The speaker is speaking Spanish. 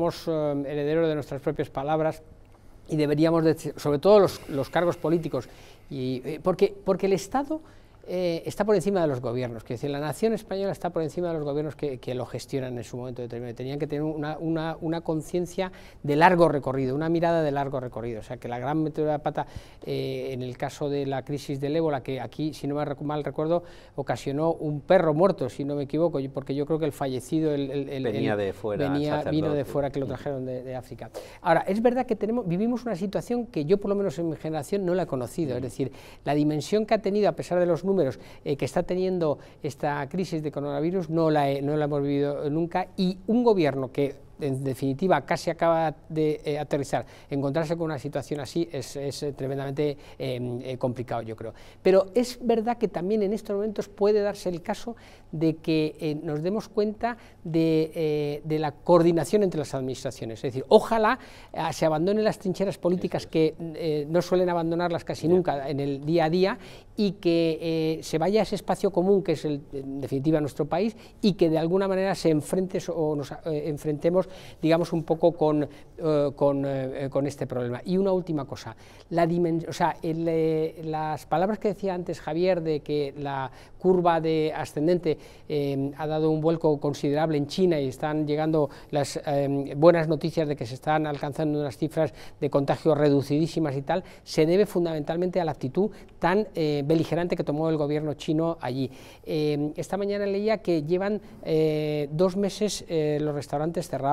Somos eh, herederos de nuestras propias palabras y deberíamos, de, sobre todo los, cargos políticos, y, eh, porque, porque el Estado eh, está por encima de los gobiernos, decir, la nación española está por encima de los gobiernos que, lo gestionan en su momento determinado. Tenían que tener una, conciencia de largo recorrido, una mirada de largo recorrido. O sea, que la gran metedura de pata, eh, en el caso de la crisis del ébola, que aquí, si no mal recuerdo, ocasionó un perro muerto, si no me equivoco, porque yo creo que el fallecido venía de fuera, vino de fuera, que lo mm. trajeron de, África. Ahora, es verdad que tenemos, vivimos una situación que yo, por lo menos en mi generación, no la he conocido. Mm. Es decir, la dimensión que ha tenido, a pesar de los números, eh, que está teniendo esta crisis de coronavirus no la, no la hemos vivido nunca y un gobierno que en definitiva casi acaba de eh, aterrizar, encontrarse con una situación así es, eh, tremendamente em, eh, complicado, yo creo. Pero es verdad que también en estos momentos puede darse el caso de que nos demos cuenta de, la coordinación entre las administraciones. Es decir, ojalá ah, se abandonen las trincheras políticas que no suelen abandonarlas casi nunca en el día a día y que se vaya a ese espacio común que es en definitiva nuestro país y que de alguna manera se enfrente o nos enfrentemos digamos, un poco eh, eh, con, este problema. Y una última cosa, la o sea, eh, las palabras que decía antes Javier de que la curva de ascendente ha dado un vuelco considerable en China y están llegando las buenas noticias de que se están alcanzando unas cifras de contagios reducidísimas y tal, se debe fundamentalmente a la actitud tan beligerante que tomó el gobierno chino allí. esta mañana leía que llevan dos meses los restaurantes cerrados.